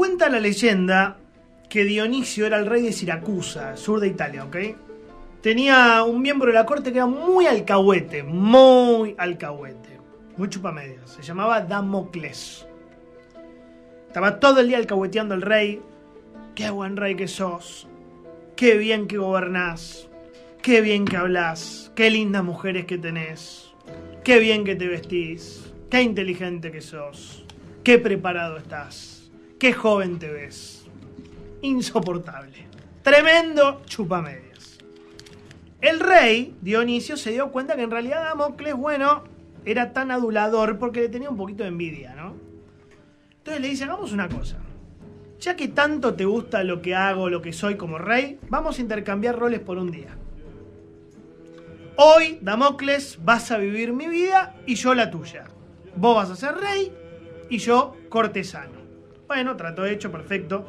Cuenta la leyenda que Dionisio era el rey de Siracusa, sur de Italia, ¿ok? Tenía un miembro de la corte que era muy alcahuete, muy alcahuete, muy chupamedia, Se llamaba Damocles. Estaba todo el día alcahueteando al rey. Qué buen rey que sos. Qué bien que gobernás. Qué bien que hablas. Qué lindas mujeres que tenés. Qué bien que te vestís. Qué inteligente que sos. Qué preparado estás qué joven te ves. Insoportable. Tremendo chupamedias. El rey Dionisio se dio cuenta que en realidad Damocles, bueno, era tan adulador porque le tenía un poquito de envidia, ¿no? Entonces le dice, hagamos una cosa. Ya que tanto te gusta lo que hago, lo que soy como rey, vamos a intercambiar roles por un día. Hoy, Damocles, vas a vivir mi vida y yo la tuya. Vos vas a ser rey y yo cortesano. Bueno, de hecho, perfecto.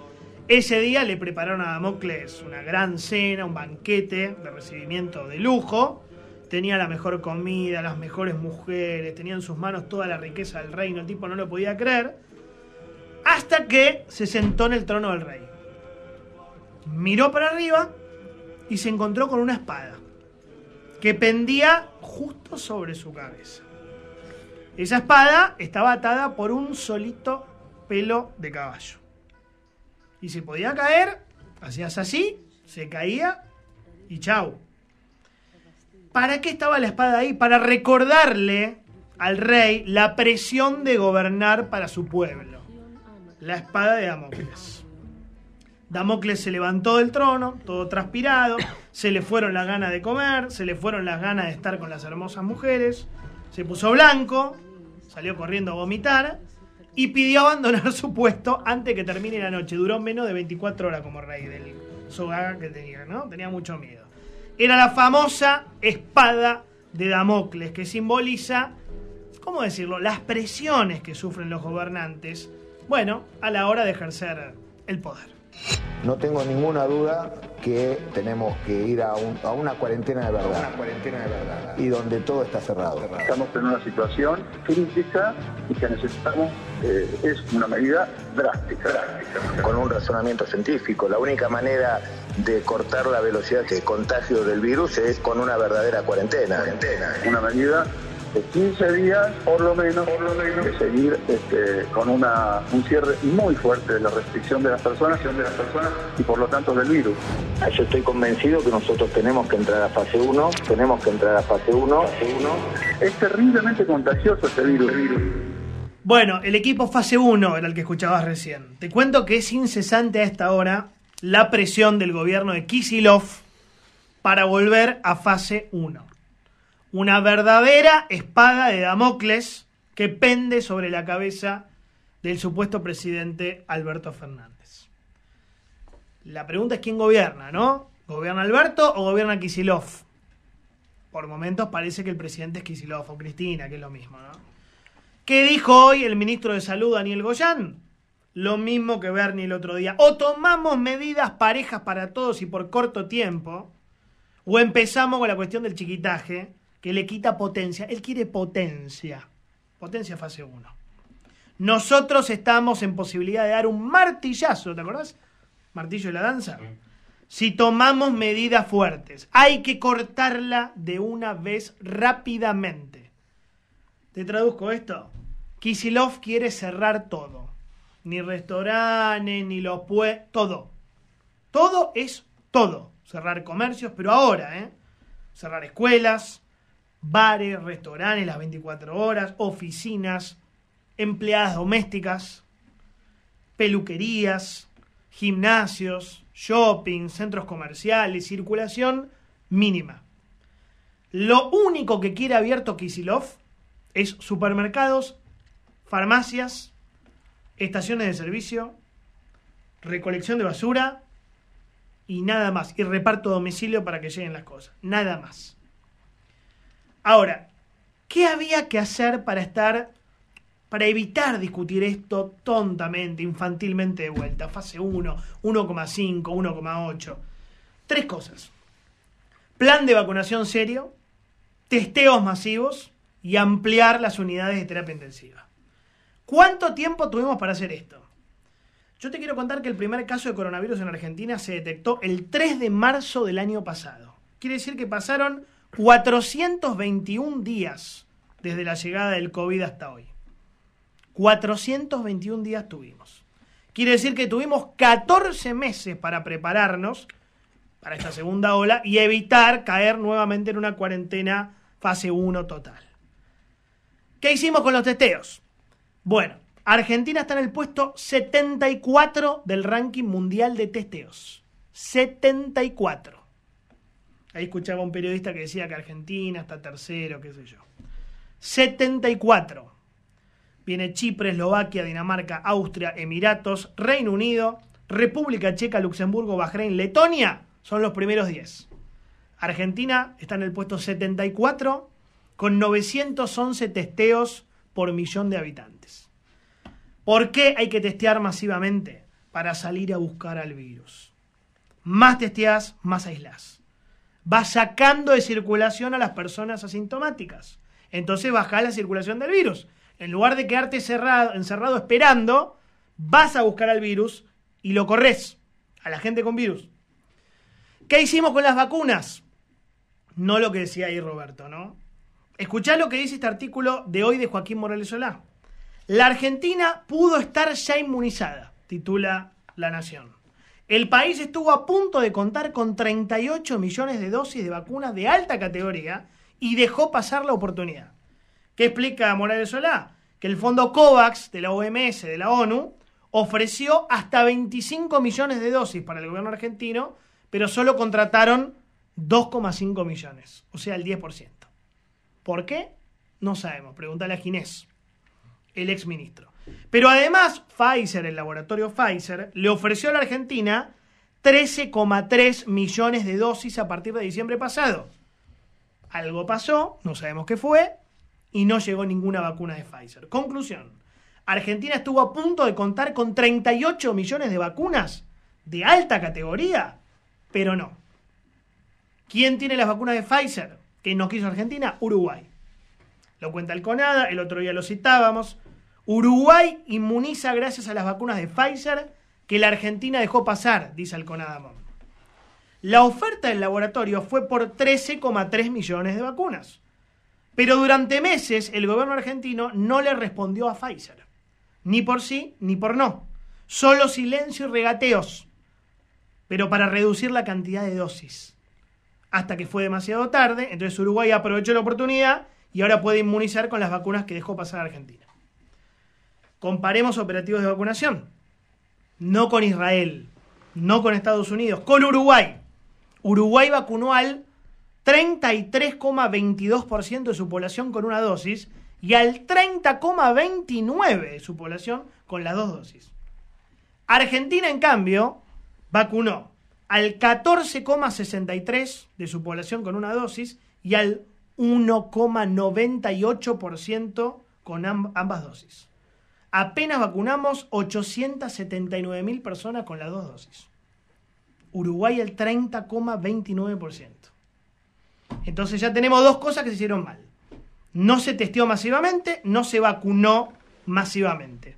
Ese día le prepararon a Damocles una gran cena, un banquete de recibimiento de lujo. Tenía la mejor comida, las mejores mujeres, tenía en sus manos toda la riqueza del reino. El tipo no lo podía creer. Hasta que se sentó en el trono del rey. Miró para arriba y se encontró con una espada que pendía justo sobre su cabeza. Esa espada estaba atada por un solito pelo de caballo. Y se podía caer, hacías así, se caía y chau. ¿Para qué estaba la espada ahí? Para recordarle al rey la presión de gobernar para su pueblo. La espada de Damocles. Damocles se levantó del trono, todo transpirado, se le fueron las ganas de comer, se le fueron las ganas de estar con las hermosas mujeres, se puso blanco, salió corriendo a vomitar y pidió abandonar su puesto antes que termine la noche. Duró menos de 24 horas como rey del Sogaga que tenía, ¿no? Tenía mucho miedo. Era la famosa espada de Damocles, que simboliza, ¿cómo decirlo?, las presiones que sufren los gobernantes, bueno, a la hora de ejercer el poder no tengo ninguna duda que tenemos que ir a, una cuarentena de verdad. Una cuarentena de Y donde todo está cerrado. Estamos en una situación crítica y que necesitamos eh, es una medida drástica, Con un razonamiento científico. La única manera de cortar la velocidad de contagio del virus es con una verdadera cuarentena. Una medida 15 días por lo menos, por de seguir este, con un cierre muy fuerte de la restricción de las personas, de las personas y por lo tanto del virus. Ah, yo estoy convencido que nosotros tenemos que entrar a fase 1, tenemos que entrar a fase 1. Es terriblemente contagioso este, este virus. Bueno, el equipo fase 1 era el que escuchabas recién. Te cuento que es incesante a esta hora la presión del gobierno de Kisilov para volver a fase 1 una verdadera espada de Damocles que pende sobre la cabeza del supuesto presidente Alberto Fernández. La pregunta es quién gobierna, ¿no? ¿Gobierna Alberto o gobierna Kisilov? Por momentos parece que el presidente es Kisilov o Cristina, que es lo mismo, ¿no? ¿Qué dijo hoy el ministro de Salud, Daniel Goyán? Lo mismo que Bernie el otro día. O tomamos medidas parejas para todos y por corto tiempo, o empezamos con la cuestión del chiquitaje, que le quita potencia. Él quiere potencia. Potencia fase 1. Nosotros estamos en posibilidad de dar un martillazo, ¿te acordás? Martillo de la danza. Si tomamos medidas fuertes, hay que cortarla de una vez rápidamente. Te traduzco esto. Kisilov quiere cerrar todo. Ni restaurantes, ni los puestos, todo. Todo es todo. Cerrar comercios, pero ahora, ¿eh? Cerrar escuelas, bares, restaurantes las 24 horas, oficinas, empleadas domésticas, peluquerías, gimnasios, shopping, centros comerciales, circulación mínima. Lo único que quiere abierto Kisilov es supermercados, farmacias, estaciones de servicio, recolección de basura y nada más. Y reparto domicilio para que lleguen las cosas. Nada más. Ahora, ¿qué había que hacer para estar, para evitar discutir esto tontamente, infantilmente de vuelta? Fase 1, 1,5, 1,8. Tres cosas. Plan de vacunación serio, testeos masivos y ampliar las unidades de terapia intensiva. ¿Cuánto tiempo tuvimos para hacer esto? Yo te quiero contar que el primer caso de coronavirus en Argentina se detectó el 3 de marzo del año pasado. Quiere decir que pasaron 421 días desde la llegada del COVID hasta hoy. 421 días tuvimos. Quiere decir que tuvimos 14 meses para prepararnos para esta segunda ola y evitar caer nuevamente en una cuarentena fase 1 total. ¿Qué hicimos con los testeos? Bueno, Argentina está en el puesto 74 del ranking mundial de testeos. 74. Ahí escuchaba un periodista que decía que Argentina está tercero, qué sé yo. 74. Viene Chipre, Eslovaquia, Dinamarca, Austria, Emiratos, Reino Unido, República Checa, Luxemburgo, Bahrein, Letonia. Son los primeros 10. Argentina está en el puesto 74 con 911 testeos por millón de habitantes. ¿Por qué hay que testear masivamente? Para salir a buscar al virus. Más testeas, más aislas va sacando de circulación a las personas asintomáticas. Entonces baja la circulación del virus. En lugar de quedarte cerrado, encerrado esperando, vas a buscar al virus y lo corres a la gente con virus. ¿Qué hicimos con las vacunas? No lo que decía ahí Roberto, ¿no? Escuchá lo que dice este artículo de hoy de Joaquín Morales Solá. La Argentina pudo estar ya inmunizada, titula La Nación. El país estuvo a punto de contar con 38 millones de dosis de vacunas de alta categoría y dejó pasar la oportunidad. ¿Qué explica Morales Solá? Que el fondo COVAX de la OMS, de la ONU, ofreció hasta 25 millones de dosis para el gobierno argentino, pero solo contrataron 2,5 millones, o sea, el 10%. ¿Por qué? No sabemos. Pregúntale a Ginés el exministro. Pero además, Pfizer, el laboratorio Pfizer, le ofreció a la Argentina 13,3 millones de dosis a partir de diciembre pasado. Algo pasó, no sabemos qué fue, y no llegó ninguna vacuna de Pfizer. Conclusión, Argentina estuvo a punto de contar con 38 millones de vacunas de alta categoría, pero no. ¿Quién tiene las vacunas de Pfizer? Que no quiso Argentina, Uruguay. Lo cuenta el CONADA, el otro día lo citábamos. Uruguay inmuniza gracias a las vacunas de Pfizer que la Argentina dejó pasar, dice Alconada. La oferta del laboratorio fue por 13,3 millones de vacunas. Pero durante meses el gobierno argentino no le respondió a Pfizer. Ni por sí, ni por no. Solo silencio y regateos. Pero para reducir la cantidad de dosis. Hasta que fue demasiado tarde, entonces Uruguay aprovechó la oportunidad y ahora puede inmunizar con las vacunas que dejó pasar Argentina. Comparemos operativos de vacunación, no con Israel, no con Estados Unidos, con Uruguay. Uruguay vacunó al 33,22% de su población con una dosis y al 30,29% de su población con las dos dosis. Argentina, en cambio, vacunó al 14,63% de su población con una dosis y al 1,98% con ambas dosis. Apenas vacunamos 879.000 personas con las dos dosis. Uruguay el 30,29%. Entonces ya tenemos dos cosas que se hicieron mal. No se testeó masivamente, no se vacunó masivamente.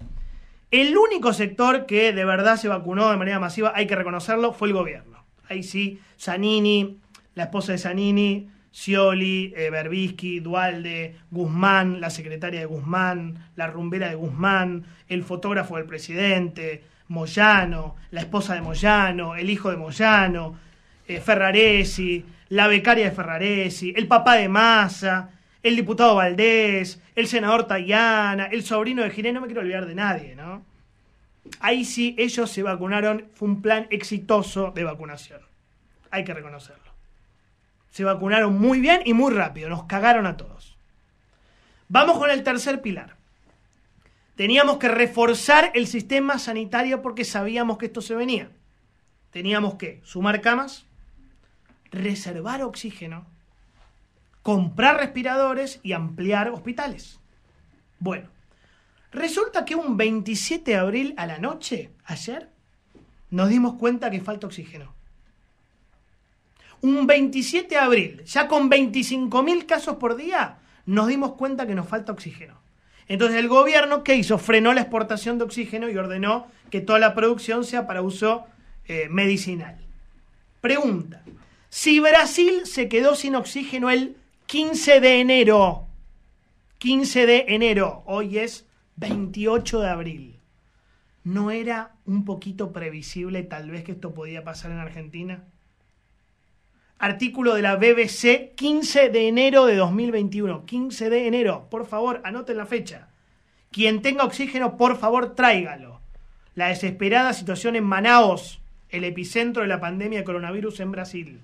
El único sector que de verdad se vacunó de manera masiva, hay que reconocerlo, fue el gobierno. Ahí sí, Zanini, la esposa de Zanini, Cioli, eh, Berbisky, Dualde, Guzmán, la secretaria de Guzmán, la rumbera de Guzmán, el fotógrafo del presidente, Moyano, la esposa de Moyano, el hijo de Moyano, eh, Ferraresi, la becaria de Ferraresi, el papá de Massa, el diputado Valdés, el senador Tayana, el sobrino de Ginés, no me quiero olvidar de nadie, ¿no? Ahí sí ellos se vacunaron, fue un plan exitoso de vacunación. Hay que reconocerlo. Se vacunaron muy bien y muy rápido, nos cagaron a todos. Vamos con el tercer pilar. Teníamos que reforzar el sistema sanitario porque sabíamos que esto se venía. Teníamos que sumar camas, reservar oxígeno, comprar respiradores y ampliar hospitales. Bueno, resulta que un 27 de abril a la noche, ayer, nos dimos cuenta que falta oxígeno un 27 de abril, ya con 25.000 casos por día, nos dimos cuenta que nos falta oxígeno. Entonces el gobierno, ¿qué hizo? Frenó la exportación de oxígeno y ordenó que toda la producción sea para uso eh, medicinal. Pregunta, si Brasil se quedó sin oxígeno el 15 de enero, 15 de enero, hoy es 28 de abril, ¿no era un poquito previsible tal vez que esto podía pasar en Argentina? Artículo de la BBC, 15 de enero de 2021. 15 de enero, por favor, anoten la fecha. Quien tenga oxígeno, por favor, tráigalo. La desesperada situación en Manaos, el epicentro de la pandemia de coronavirus en Brasil.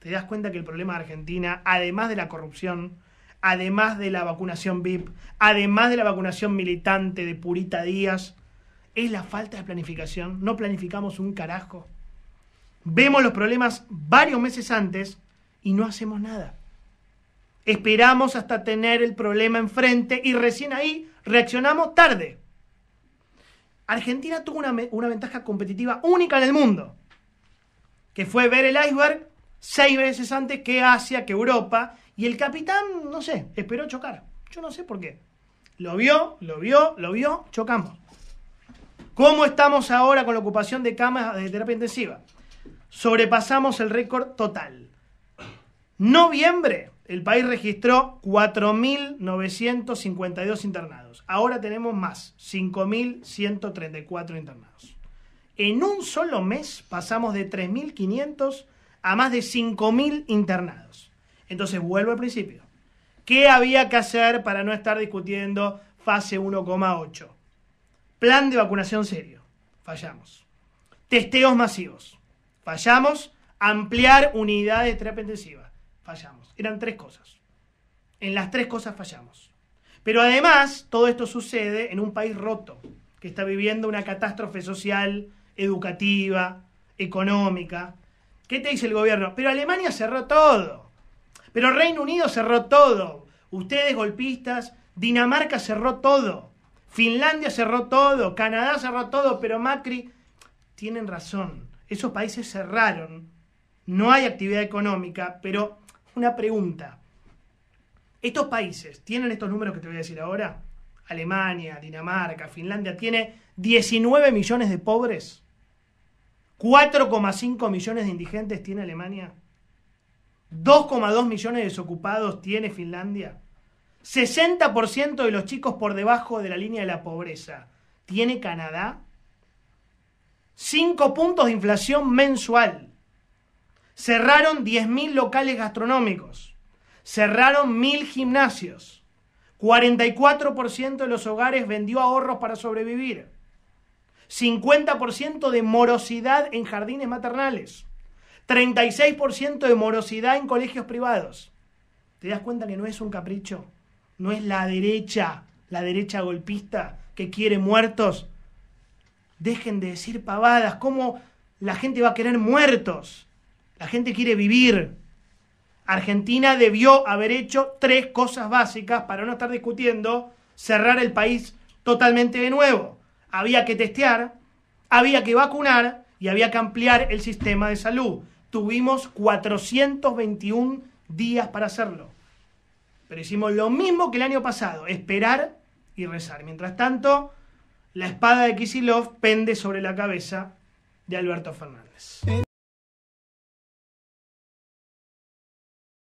Te das cuenta que el problema de Argentina, además de la corrupción, además de la vacunación VIP, además de la vacunación militante de Purita Díaz, es la falta de planificación. No planificamos un carajo. Vemos los problemas varios meses antes y no hacemos nada. Esperamos hasta tener el problema enfrente y recién ahí reaccionamos tarde. Argentina tuvo una, ventaja competitiva única en el mundo, que fue ver el iceberg seis veces antes que Asia, que Europa, y el capitán, no sé, esperó chocar. Yo no sé por qué. Lo vio, lo vio, lo vio, chocamos. ¿Cómo estamos ahora con la ocupación de camas de terapia intensiva? sobrepasamos el récord total. Noviembre, el país registró 4.952 internados. Ahora tenemos más, 5.134 internados. En un solo mes pasamos de 3.500 a más de 5.000 internados. Entonces vuelvo al principio. ¿Qué había que hacer para no estar discutiendo fase 1,8? Plan de vacunación serio. Fallamos. Testeos masivos. Fallamos, ampliar unidad de terapia intensiva. Fallamos. Eran tres cosas. En las tres cosas fallamos. Pero además, todo esto sucede en un país roto, que está viviendo una catástrofe social, educativa, económica. ¿Qué te dice el gobierno? Pero Alemania cerró todo. Pero Reino Unido cerró todo. Ustedes golpistas, Dinamarca cerró todo. Finlandia cerró todo. Canadá cerró todo. Pero Macri, tienen razón esos países cerraron, no hay actividad económica, pero una pregunta. ¿Estos países tienen estos números que te voy a decir ahora? Alemania, Dinamarca, Finlandia, tiene 19 millones de pobres. 4,5 millones de indigentes tiene Alemania. 2,2 millones de desocupados tiene Finlandia. 60% de los chicos por debajo de la línea de la pobreza tiene Canadá. 5 puntos de inflación mensual. Cerraron 10.000 locales gastronómicos. Cerraron 1.000 gimnasios. 44% de los hogares vendió ahorros para sobrevivir. 50% de morosidad en jardines maternales. 36% de morosidad en colegios privados. ¿Te das cuenta que no es un capricho? No es la derecha, la derecha golpista que quiere muertos Dejen de decir pavadas. ¿Cómo la gente va a querer muertos? La gente quiere vivir. Argentina debió haber hecho tres cosas básicas para no estar discutiendo cerrar el país totalmente de nuevo. Había que testear, había que vacunar y había que ampliar el sistema de salud. Tuvimos 421 días para hacerlo. Pero hicimos lo mismo que el año pasado, esperar y rezar. Mientras tanto, la espada de Kisilov pende sobre la cabeza de Alberto Fernández.